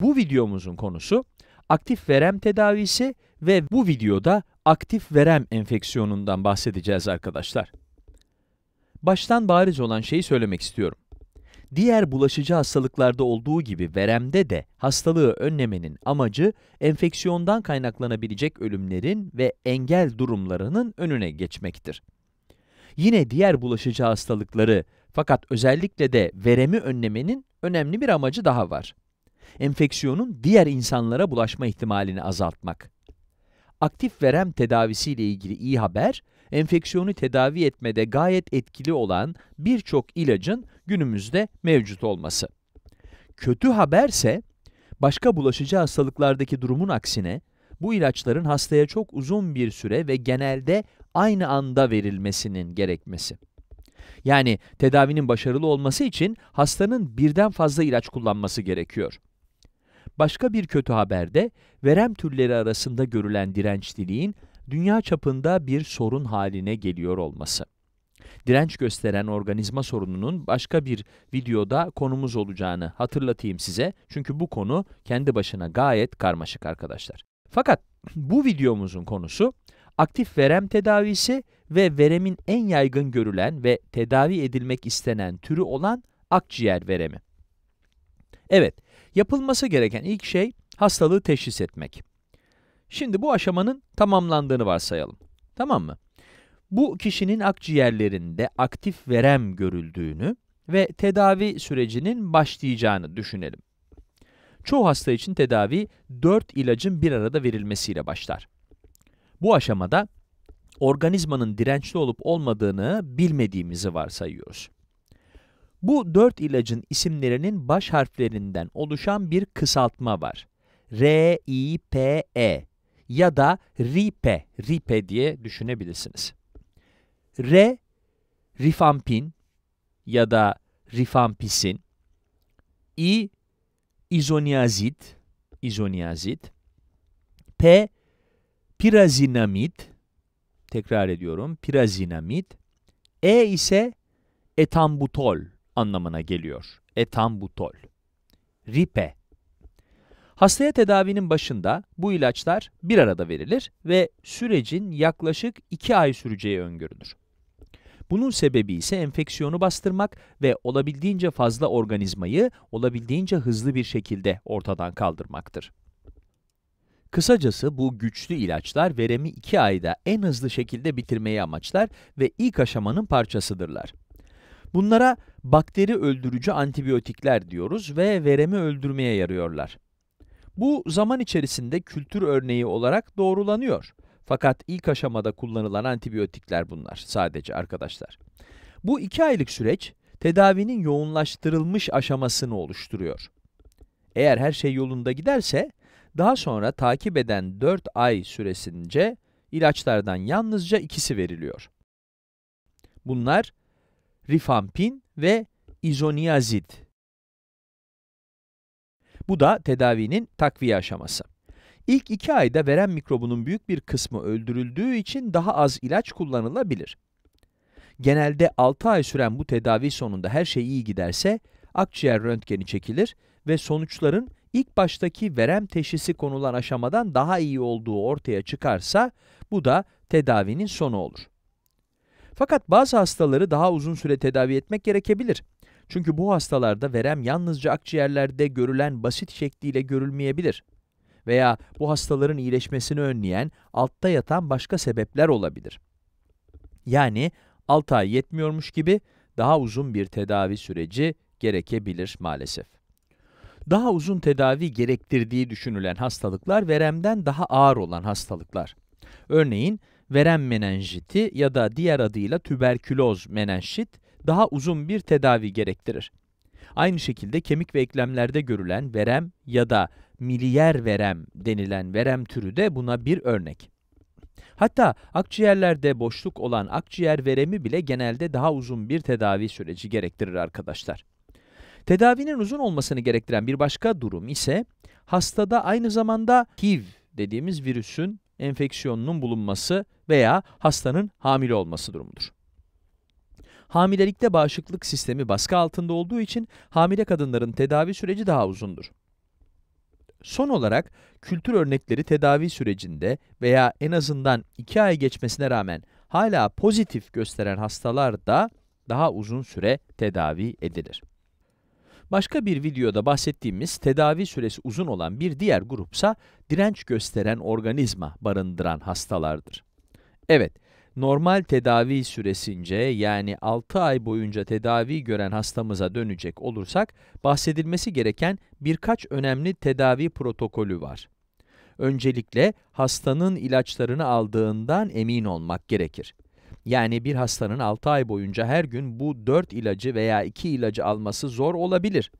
Bu videomuzun konusu aktif verem tedavisi ve bu videoda aktif verem enfeksiyonundan bahsedeceğiz arkadaşlar. Baştan bariz olan şeyi söylemek istiyorum. Diğer bulaşıcı hastalıklarda olduğu gibi veremde de hastalığı önlemenin amacı enfeksiyondan kaynaklanabilecek ölümlerin ve engel durumlarının önüne geçmektir. Yine diğer bulaşıcı hastalıkları fakat özellikle de veremi önlemenin önemli bir amacı daha var enfeksiyonun diğer insanlara bulaşma ihtimalini azaltmak. Aktif verem tedavisiyle ilgili iyi haber, enfeksiyonu tedavi etmede gayet etkili olan birçok ilacın günümüzde mevcut olması. Kötü haberse, başka bulaşıcı hastalıklardaki durumun aksine, bu ilaçların hastaya çok uzun bir süre ve genelde aynı anda verilmesinin gerekmesi. Yani tedavinin başarılı olması için hastanın birden fazla ilaç kullanması gerekiyor. Başka bir kötü haberde verem türleri arasında görülen dirençliliğin dünya çapında bir sorun haline geliyor olması. Direnç gösteren organizma sorununun başka bir videoda konumuz olacağını hatırlatayım size. Çünkü bu konu kendi başına gayet karmaşık arkadaşlar. Fakat bu videomuzun konusu aktif verem tedavisi ve veremin en yaygın görülen ve tedavi edilmek istenen türü olan akciğer veremi. Evet, yapılması gereken ilk şey hastalığı teşhis etmek. Şimdi bu aşamanın tamamlandığını varsayalım. Tamam mı? Bu kişinin akciğerlerinde aktif verem görüldüğünü ve tedavi sürecinin başlayacağını düşünelim. Çoğu hasta için tedavi 4 ilacın bir arada verilmesiyle başlar. Bu aşamada organizmanın dirençli olup olmadığını bilmediğimizi varsayıyoruz. Bu dört ilacın isimlerinin baş harflerinden oluşan bir kısaltma var. R, I, P, E ya da RIPE, RIPE diye düşünebilirsiniz. R, rifampin ya da rifampisin. I, izoniazid, izoniazid. P, pirazinamid, tekrar ediyorum, pirazinamid. E ise etambutol, anlamına geliyor. Etambutol. Ripe. Hastaya tedavinin başında bu ilaçlar bir arada verilir ve sürecin yaklaşık 2 ay süreceği öngörülür. Bunun sebebi ise enfeksiyonu bastırmak ve olabildiğince fazla organizmayı olabildiğince hızlı bir şekilde ortadan kaldırmaktır. Kısacası bu güçlü ilaçlar veremi 2 ayda en hızlı şekilde bitirmeyi amaçlar ve ilk aşamanın parçasıdırlar. Bunlara bakteri öldürücü antibiyotikler diyoruz ve veremi öldürmeye yarıyorlar. Bu zaman içerisinde kültür örneği olarak doğrulanıyor. Fakat ilk aşamada kullanılan antibiyotikler bunlar sadece arkadaşlar. Bu iki aylık süreç tedavinin yoğunlaştırılmış aşamasını oluşturuyor. Eğer her şey yolunda giderse daha sonra takip eden 4 ay süresince ilaçlardan yalnızca ikisi veriliyor. Bunlar rifampin ve izoniazid. Bu da tedavinin takviye aşaması. İlk iki ayda veren mikrobunun büyük bir kısmı öldürüldüğü için daha az ilaç kullanılabilir. Genelde 6 ay süren bu tedavi sonunda her şey iyi giderse, akciğer röntgeni çekilir ve sonuçların ilk baştaki verem teşhisi konulan aşamadan daha iyi olduğu ortaya çıkarsa, bu da tedavinin sonu olur. Fakat bazı hastaları daha uzun süre tedavi etmek gerekebilir. Çünkü bu hastalarda verem yalnızca akciğerlerde görülen basit şekliyle görülmeyebilir. Veya bu hastaların iyileşmesini önleyen altta yatan başka sebepler olabilir. Yani 6 ay yetmiyormuş gibi daha uzun bir tedavi süreci gerekebilir maalesef. Daha uzun tedavi gerektirdiği düşünülen hastalıklar veremden daha ağır olan hastalıklar. Örneğin verem menenjiti ya da diğer adıyla tüberküloz menenjit daha uzun bir tedavi gerektirir. Aynı şekilde kemik ve eklemlerde görülen verem ya da miliyer verem denilen verem türü de buna bir örnek. Hatta akciğerlerde boşluk olan akciğer veremi bile genelde daha uzun bir tedavi süreci gerektirir arkadaşlar. Tedavinin uzun olmasını gerektiren bir başka durum ise hastada aynı zamanda HIV dediğimiz virüsün enfeksiyonunun bulunması veya hastanın hamile olması durumudur. Hamilelikte bağışıklık sistemi baskı altında olduğu için hamile kadınların tedavi süreci daha uzundur. Son olarak kültür örnekleri tedavi sürecinde veya en azından 2 ay geçmesine rağmen hala pozitif gösteren hastalar da daha uzun süre tedavi edilir. Başka bir videoda bahsettiğimiz tedavi süresi uzun olan bir diğer grupsa direnç gösteren organizma barındıran hastalardır. Evet, normal tedavi süresince yani 6 ay boyunca tedavi gören hastamıza dönecek olursak, bahsedilmesi gereken birkaç önemli tedavi protokolü var. Öncelikle hastanın ilaçlarını aldığından emin olmak gerekir. Yani bir hastanın 6 ay boyunca her gün bu 4 ilacı veya 2 ilacı alması zor olabilir.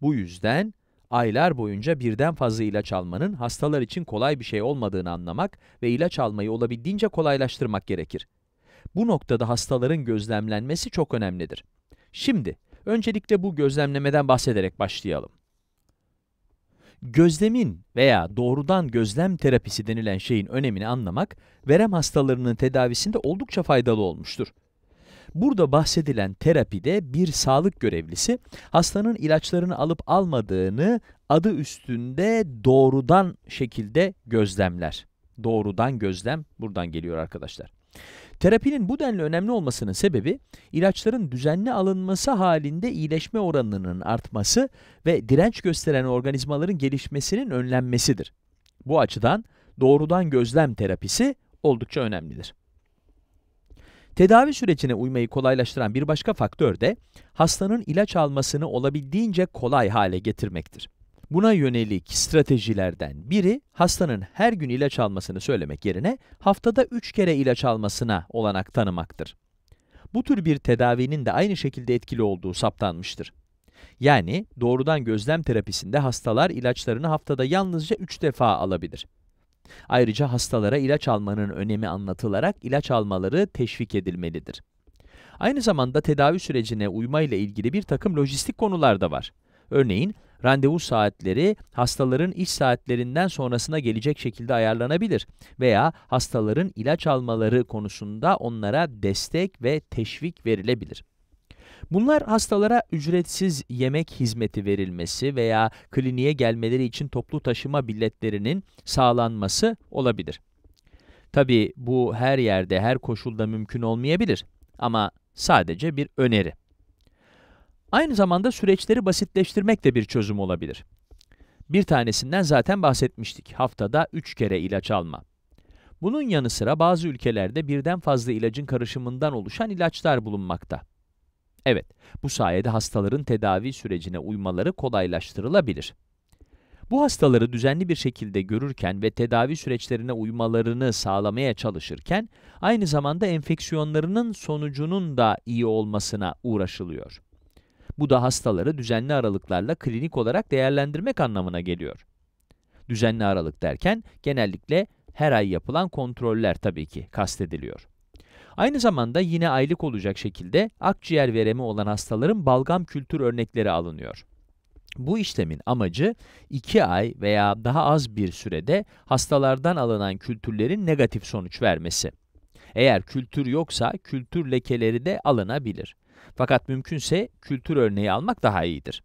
Bu yüzden aylar boyunca birden fazla ilaç almanın hastalar için kolay bir şey olmadığını anlamak ve ilaç almayı olabildiğince kolaylaştırmak gerekir. Bu noktada hastaların gözlemlenmesi çok önemlidir. Şimdi, öncelikle bu gözlemlemeden bahsederek başlayalım. Gözlemin veya doğrudan gözlem terapisi denilen şeyin önemini anlamak, verem hastalarının tedavisinde oldukça faydalı olmuştur. Burada bahsedilen terapide bir sağlık görevlisi hastanın ilaçlarını alıp almadığını adı üstünde doğrudan şekilde gözlemler. Doğrudan gözlem buradan geliyor arkadaşlar. Terapinin bu denli önemli olmasının sebebi ilaçların düzenli alınması halinde iyileşme oranının artması ve direnç gösteren organizmaların gelişmesinin önlenmesidir. Bu açıdan doğrudan gözlem terapisi oldukça önemlidir. Tedavi sürecine uymayı kolaylaştıran bir başka faktör de hastanın ilaç almasını olabildiğince kolay hale getirmektir. Buna yönelik stratejilerden biri hastanın her gün ilaç almasını söylemek yerine haftada 3 kere ilaç almasına olanak tanımaktır. Bu tür bir tedavinin de aynı şekilde etkili olduğu saptanmıştır. Yani doğrudan gözlem terapisinde hastalar ilaçlarını haftada yalnızca 3 defa alabilir. Ayrıca hastalara ilaç almanın önemi anlatılarak ilaç almaları teşvik edilmelidir. Aynı zamanda tedavi sürecine uymayla ilgili bir takım lojistik konular da var. Örneğin, randevu saatleri hastaların iş saatlerinden sonrasına gelecek şekilde ayarlanabilir veya hastaların ilaç almaları konusunda onlara destek ve teşvik verilebilir. Bunlar hastalara ücretsiz yemek hizmeti verilmesi veya kliniğe gelmeleri için toplu taşıma biletlerinin sağlanması olabilir. Tabi bu her yerde, her koşulda mümkün olmayabilir ama sadece bir öneri. Aynı zamanda süreçleri basitleştirmek de bir çözüm olabilir. Bir tanesinden zaten bahsetmiştik, haftada 3 kere ilaç alma. Bunun yanı sıra bazı ülkelerde birden fazla ilacın karışımından oluşan ilaçlar bulunmakta. Evet, bu sayede hastaların tedavi sürecine uymaları kolaylaştırılabilir. Bu hastaları düzenli bir şekilde görürken ve tedavi süreçlerine uymalarını sağlamaya çalışırken, aynı zamanda enfeksiyonlarının sonucunun da iyi olmasına uğraşılıyor. Bu da hastaları düzenli aralıklarla klinik olarak değerlendirmek anlamına geliyor. Düzenli aralık derken genellikle her ay yapılan kontroller tabii ki kastediliyor. Aynı zamanda yine aylık olacak şekilde akciğer veremi olan hastaların balgam kültür örnekleri alınıyor. Bu işlemin amacı 2 ay veya daha az bir sürede hastalardan alınan kültürlerin negatif sonuç vermesi. Eğer kültür yoksa kültür lekeleri de alınabilir. Fakat mümkünse kültür örneği almak daha iyidir.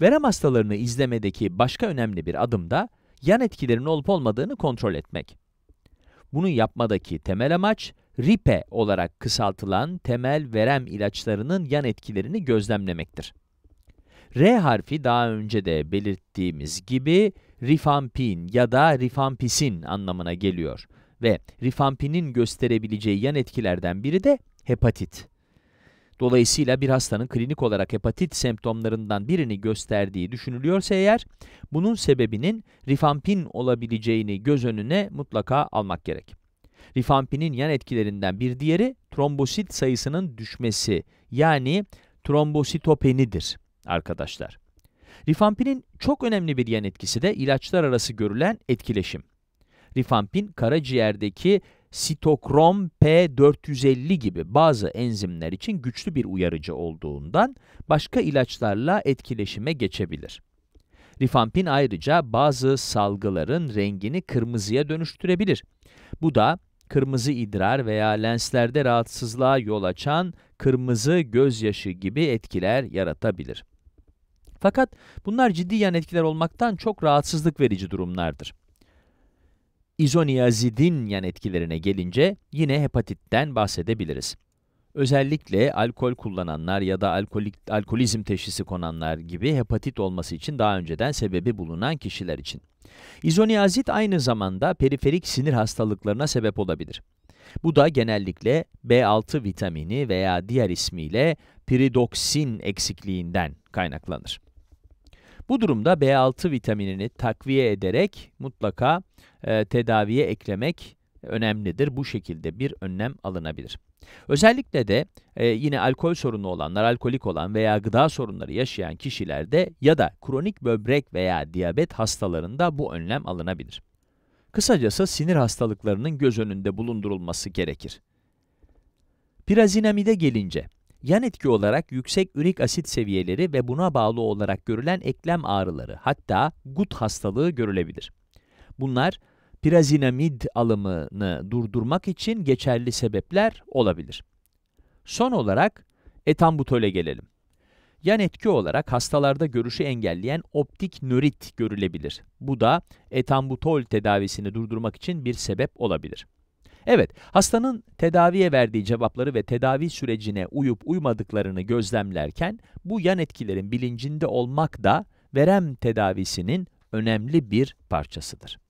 Verem hastalarını izlemedeki başka önemli bir adım da yan etkilerin olup olmadığını kontrol etmek. Bunu yapmadaki temel amaç, RIPE olarak kısaltılan temel verem ilaçlarının yan etkilerini gözlemlemektir. R harfi daha önce de belirttiğimiz gibi rifampin ya da rifampisin anlamına geliyor ve rifampinin gösterebileceği yan etkilerden biri de hepatit. Dolayısıyla bir hastanın klinik olarak hepatit semptomlarından birini gösterdiği düşünülüyorsa eğer, bunun sebebinin rifampin olabileceğini göz önüne mutlaka almak gerek. Rifampinin yan etkilerinden bir diğeri trombosit sayısının düşmesi yani trombositopenidir arkadaşlar. Rifampinin çok önemli bir yan etkisi de ilaçlar arası görülen etkileşim. Rifampin karaciğerdeki sitokrom P450 gibi bazı enzimler için güçlü bir uyarıcı olduğundan başka ilaçlarla etkileşime geçebilir. Rifampin ayrıca bazı salgıların rengini kırmızıya dönüştürebilir. Bu da kırmızı idrar veya lenslerde rahatsızlığa yol açan kırmızı gözyaşı gibi etkiler yaratabilir. Fakat bunlar ciddi yan etkiler olmaktan çok rahatsızlık verici durumlardır. İzoniazidin yan etkilerine gelince yine hepatitten bahsedebiliriz. Özellikle alkol kullananlar ya da alkolik, alkolizm teşhisi konanlar gibi hepatit olması için daha önceden sebebi bulunan kişiler için. İzoniazit aynı zamanda periferik sinir hastalıklarına sebep olabilir. Bu da genellikle B6 vitamini veya diğer ismiyle piridoksin eksikliğinden kaynaklanır. Bu durumda B6 vitaminini takviye ederek mutlaka e, tedaviye eklemek önemlidir. Bu şekilde bir önlem alınabilir. Özellikle de e, yine alkol sorunu olanlar, alkolik olan veya gıda sorunları yaşayan kişilerde ya da kronik böbrek veya diyabet hastalarında bu önlem alınabilir. Kısacası sinir hastalıklarının göz önünde bulundurulması gerekir. Pirazinamide gelince, Yan etki olarak yüksek ürik asit seviyeleri ve buna bağlı olarak görülen eklem ağrıları hatta gut hastalığı görülebilir. Bunlar pirazinamid alımını durdurmak için geçerli sebepler olabilir. Son olarak etambutole gelelim. Yan etki olarak hastalarda görüşü engelleyen optik nörit görülebilir. Bu da etambutol tedavisini durdurmak için bir sebep olabilir. Evet, hastanın tedaviye verdiği cevapları ve tedavi sürecine uyup uymadıklarını gözlemlerken bu yan etkilerin bilincinde olmak da verem tedavisinin önemli bir parçasıdır.